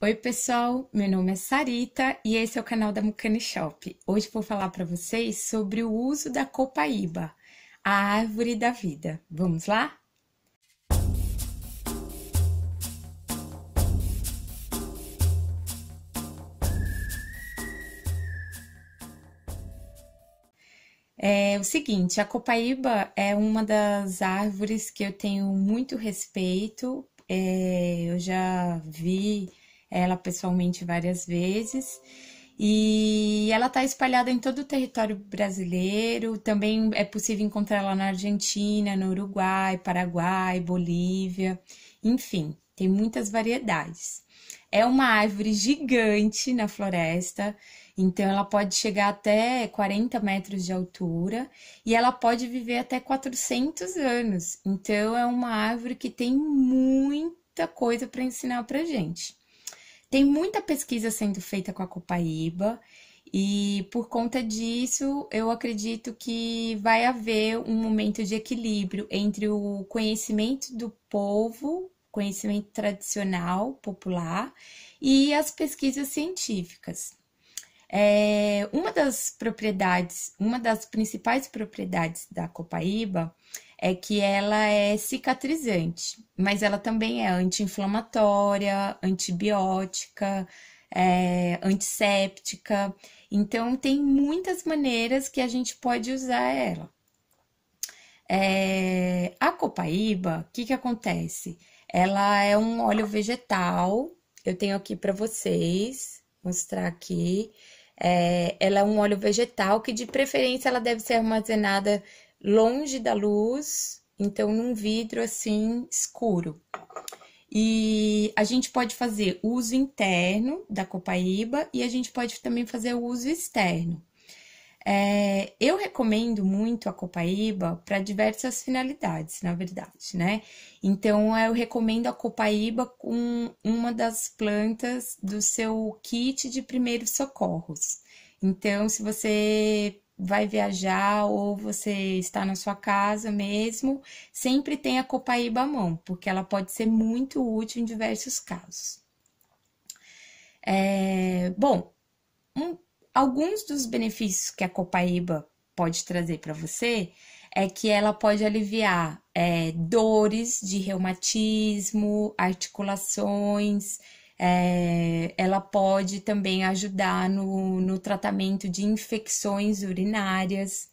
Oi, pessoal, meu nome é Sarita e esse é o canal da Mucane Shop. Hoje vou falar para vocês sobre o uso da copaíba, a árvore da vida. Vamos lá? É o seguinte, a copaíba é uma das árvores que eu tenho muito respeito. É, eu já vi ela pessoalmente várias vezes. E ela está espalhada em todo o território brasileiro. Também é possível encontrá-la na Argentina, no Uruguai, Paraguai, Bolívia, enfim, tem muitas variedades. É uma árvore gigante na floresta, então ela pode chegar até 40 metros de altura e ela pode viver até 400 anos. Então é uma árvore que tem muita coisa para ensinar para gente. Tem muita pesquisa sendo feita com a Copaíba e por conta disso, eu acredito que vai haver um momento de equilíbrio entre o conhecimento do povo, conhecimento tradicional, popular, e as pesquisas científicas. É, uma das propriedades, uma das principais propriedades da Copaíba é que ela é cicatrizante, mas ela também é anti-inflamatória, antibiótica, é, antisséptica. Então, tem muitas maneiras que a gente pode usar ela. É, a copaíba, o que, que acontece? Ela é um óleo vegetal. Eu tenho aqui para vocês, mostrar aqui. É, ela é um óleo vegetal que, de preferência, ela deve ser armazenada longe da luz, então num vidro assim escuro. E a gente pode fazer uso interno da copaíba e a gente pode também fazer uso externo. É, eu recomendo muito a copaíba para diversas finalidades, na verdade, né? Então, eu recomendo a copaíba com uma das plantas do seu kit de primeiros socorros. Então, se você vai viajar ou você está na sua casa mesmo, sempre tenha copaíba à mão, porque ela pode ser muito útil em diversos casos. É, bom, um, alguns dos benefícios que a copaíba pode trazer para você é que ela pode aliviar é, dores de reumatismo, articulações, é, ela pode também ajudar no, no tratamento de infecções urinárias.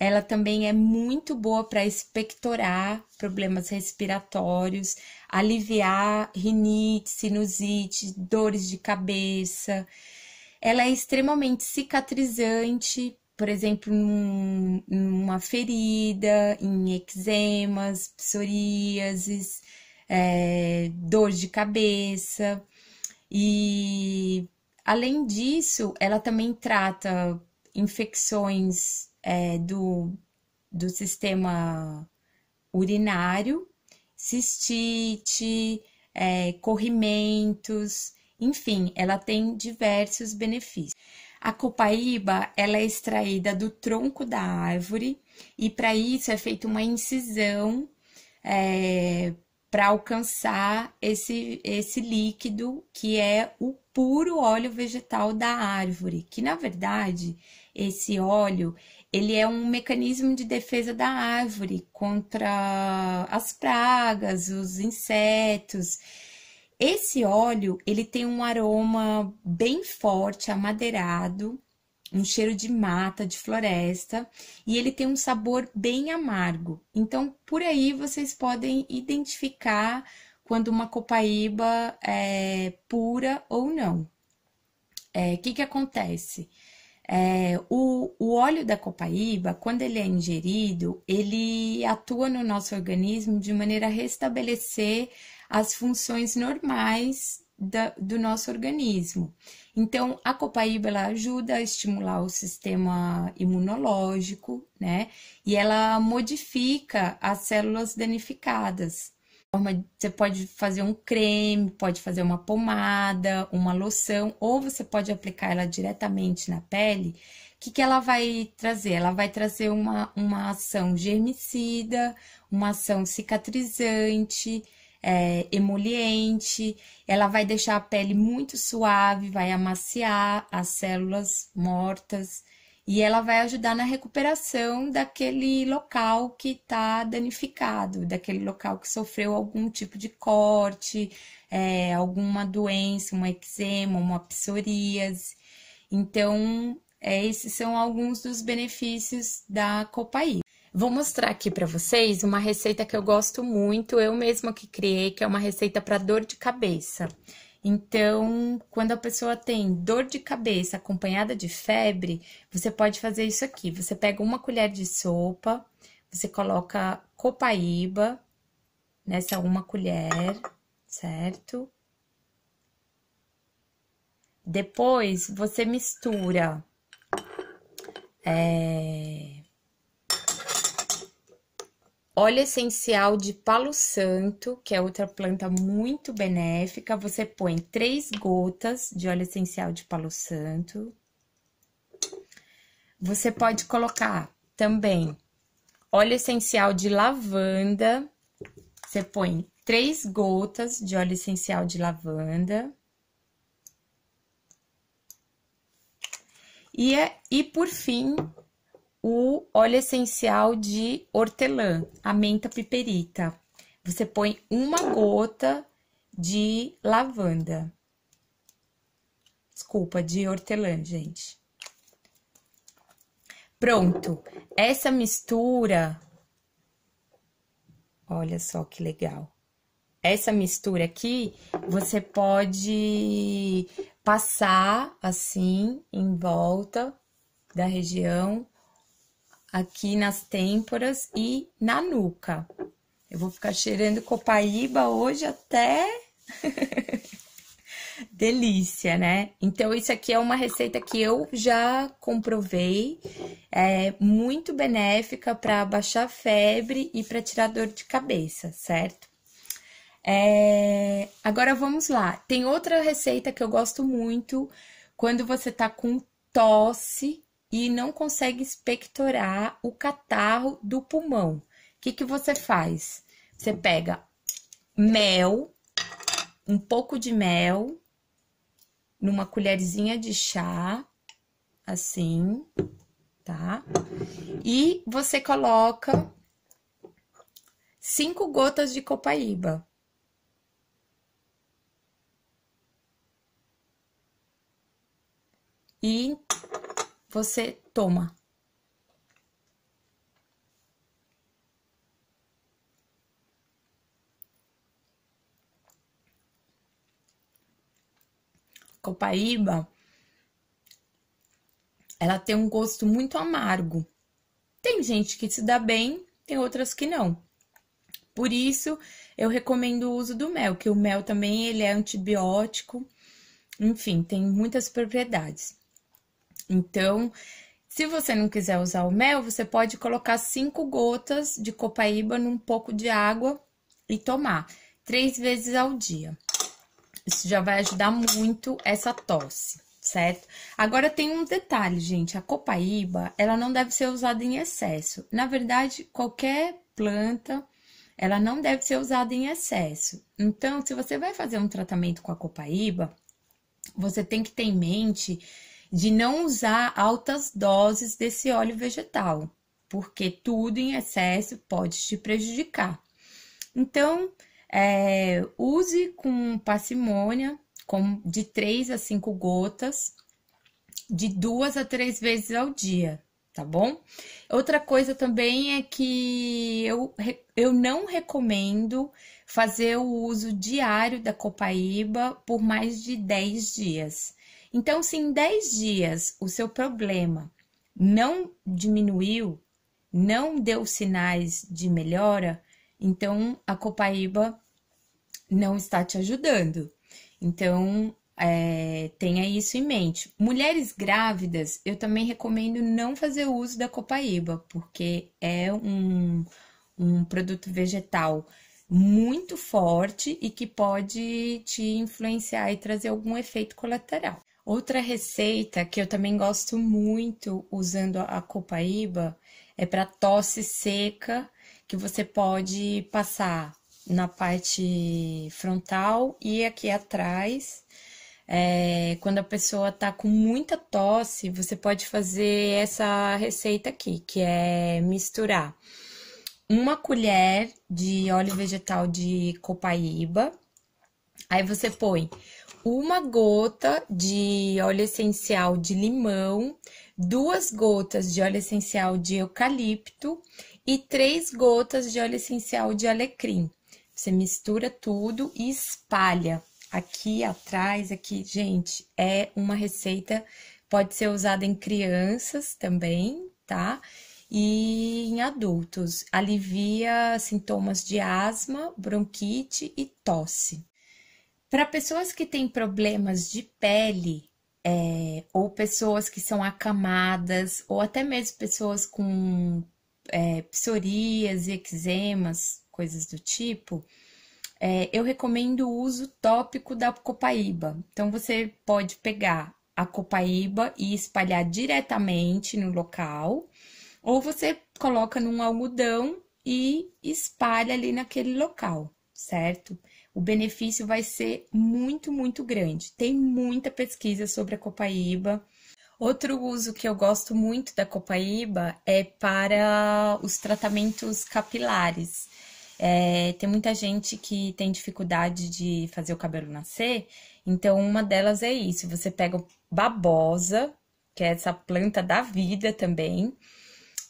Ela também é muito boa para expectorar problemas respiratórios, aliviar rinite, sinusite, dores de cabeça. Ela é extremamente cicatrizante, por exemplo, num, numa ferida, em eczemas, psoríases, é, dor de cabeça. E além disso, ela também trata infecções é, do, do sistema urinário, cistite, é, corrimentos, enfim, ela tem diversos benefícios. A copaíba ela é extraída do tronco da árvore e para isso é feita uma incisão é, para alcançar esse, esse líquido que é o puro óleo vegetal da árvore, que na verdade esse óleo ele é um mecanismo de defesa da árvore contra as pragas, os insetos. Esse óleo ele tem um aroma bem forte, amadeirado, um cheiro de mata, de floresta, e ele tem um sabor bem amargo. Então, por aí vocês podem identificar quando uma copaíba é pura ou não. O é, que, que acontece? É, o, o óleo da copaíba, quando ele é ingerido, ele atua no nosso organismo de maneira a restabelecer as funções normais da, do nosso organismo. Então, a copaíba ela ajuda a estimular o sistema imunológico, né? E ela modifica as células danificadas. Você pode fazer um creme, pode fazer uma pomada, uma loção, ou você pode aplicar ela diretamente na pele. O que, que ela vai trazer? Ela vai trazer uma, uma ação germicida, uma ação cicatrizante, é, emoliente, ela vai deixar a pele muito suave, vai amaciar as células mortas e ela vai ajudar na recuperação daquele local que está danificado, daquele local que sofreu algum tipo de corte, é, alguma doença, um eczema, uma psoríase. Então, é, esses são alguns dos benefícios da copaíba. Vou mostrar aqui para vocês uma receita que eu gosto muito, eu mesma que criei, que é uma receita para dor de cabeça. Então, quando a pessoa tem dor de cabeça acompanhada de febre, você pode fazer isso aqui. Você pega uma colher de sopa, você coloca copaíba nessa uma colher, certo? Depois, você mistura é, óleo essencial de palo santo, que é outra planta muito benéfica. Você põe três gotas de óleo essencial de palo santo. Você pode colocar também óleo essencial de lavanda. Você põe três gotas de óleo essencial de lavanda. E, é, e por fim, o óleo essencial de hortelã, a menta piperita. Você põe uma gota de lavanda. Desculpa, de hortelã, gente. Pronto. Essa mistura. Olha só que legal. Essa mistura aqui, você pode passar assim em volta da região aqui nas têmporas e na nuca. Eu vou ficar cheirando copaíba hoje até. Delícia, né? Então, isso aqui é uma receita que eu já comprovei, é muito benéfica para baixar febre e para tirar dor de cabeça, certo? É... Agora vamos lá. Tem outra receita que eu gosto muito quando você tá com tosse e não consegue expectorar o catarro do pulmão. O que, que você faz? Você pega mel, um pouco de mel, numa colherzinha de chá, assim, tá? E você coloca cinco gotas de copaíba. E você toma. Copaíba, ela tem um gosto muito amargo. Tem gente que se dá bem, tem outras que não. Por isso, eu recomendo o uso do mel, que o mel também ele é antibiótico. Enfim, tem muitas propriedades. Então, se você não quiser usar o mel, você pode colocar cinco gotas de copaíba num pouco de água e tomar três vezes ao dia. Isso já vai ajudar muito essa tosse, certo? Agora tem um detalhe, gente, a copaíba, ela não deve ser usada em excesso. Na verdade, qualquer planta ela não deve ser usada em excesso. Então, se você vai fazer um tratamento com a copaíba, você tem que ter em mente de não usar altas doses desse óleo vegetal, porque tudo em excesso pode te prejudicar. Então, é, use com parcimônia, com, de 3 a 5 gotas, de duas a três vezes ao dia, tá bom? Outra coisa também é que eu, eu não recomendo fazer o uso diário da copaíba por mais de 10 dias. Então, se em 10 dias o seu problema não diminuiu, não deu sinais de melhora, então a Copaíba não está te ajudando. Então, é, tenha isso em mente. Mulheres grávidas, eu também recomendo não fazer uso da Copaíba, porque é um, um produto vegetal muito forte e que pode te influenciar e trazer algum efeito colateral. Outra receita que eu também gosto muito usando a copaíba é para tosse seca, que você pode passar na parte frontal e aqui atrás. É, quando a pessoa tá com muita tosse, você pode fazer essa receita aqui, que é misturar uma colher de óleo vegetal de copaíba. Aí você põe uma gota de óleo essencial de limão, duas gotas de óleo essencial de eucalipto e três gotas de óleo essencial de alecrim. Você mistura tudo e espalha aqui atrás, aqui, gente, é uma receita pode ser usada em crianças também, tá? E em adultos, alivia sintomas de asma, bronquite e tosse. Para pessoas que têm problemas de pele, é, ou pessoas que são acamadas, ou até mesmo pessoas com é, psorias e eczemas, coisas do tipo, é, eu recomendo o uso tópico da copaíba. Então, você pode pegar a copaíba e espalhar diretamente no local, ou você coloca num algodão e espalha ali naquele local, certo? o benefício vai ser muito, muito grande. Tem muita pesquisa sobre a copaíba. Outro uso que eu gosto muito da copaíba é para os tratamentos capilares. É, tem muita gente que tem dificuldade de fazer o cabelo nascer, então uma delas é isso: você pega babosa, que é essa planta da vida também,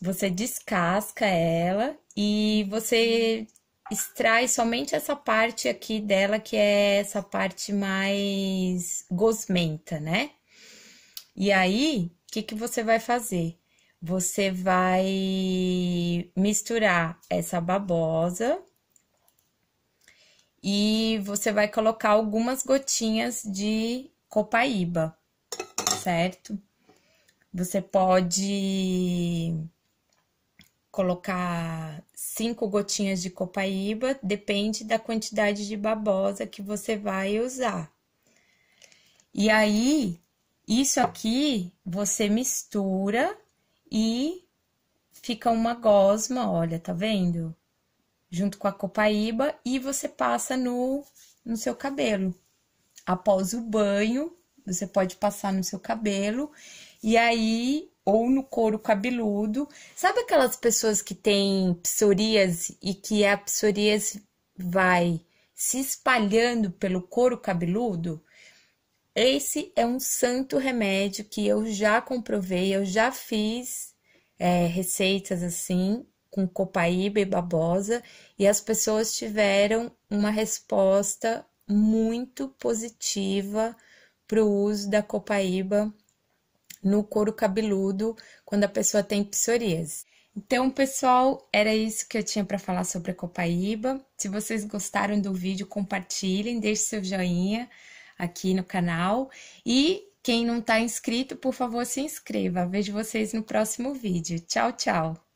você descasca ela e você extrai somente essa parte aqui dela, que é essa parte mais gosmenta, né? E aí, o que, que você vai fazer? Você vai misturar essa babosa e você vai colocar algumas gotinhas de copaíba, certo? Você pode colocar cinco gotinhas de copaíba, depende da quantidade de babosa que você vai usar. E aí, isso aqui você mistura e fica uma gosma, olha, tá vendo? Junto com a copaíba e você passa no, no seu cabelo. Após o banho, você pode passar no seu cabelo e aí, ou no couro cabeludo. Sabe aquelas pessoas que têm psoríase e que a psoríase vai se espalhando pelo couro cabeludo? Esse é um santo remédio que eu já comprovei, eu já fiz é, receitas assim, com copaíba e babosa, e as pessoas tiveram uma resposta muito positiva para o uso da copaíba no couro cabeludo quando a pessoa tem psoríase. Então, pessoal, era isso que eu tinha para falar sobre a Copaíba. Se vocês gostaram do vídeo, compartilhem, deixe seu joinha aqui no canal e quem não está inscrito, por favor, se inscreva. Vejo vocês no próximo vídeo. Tchau, tchau!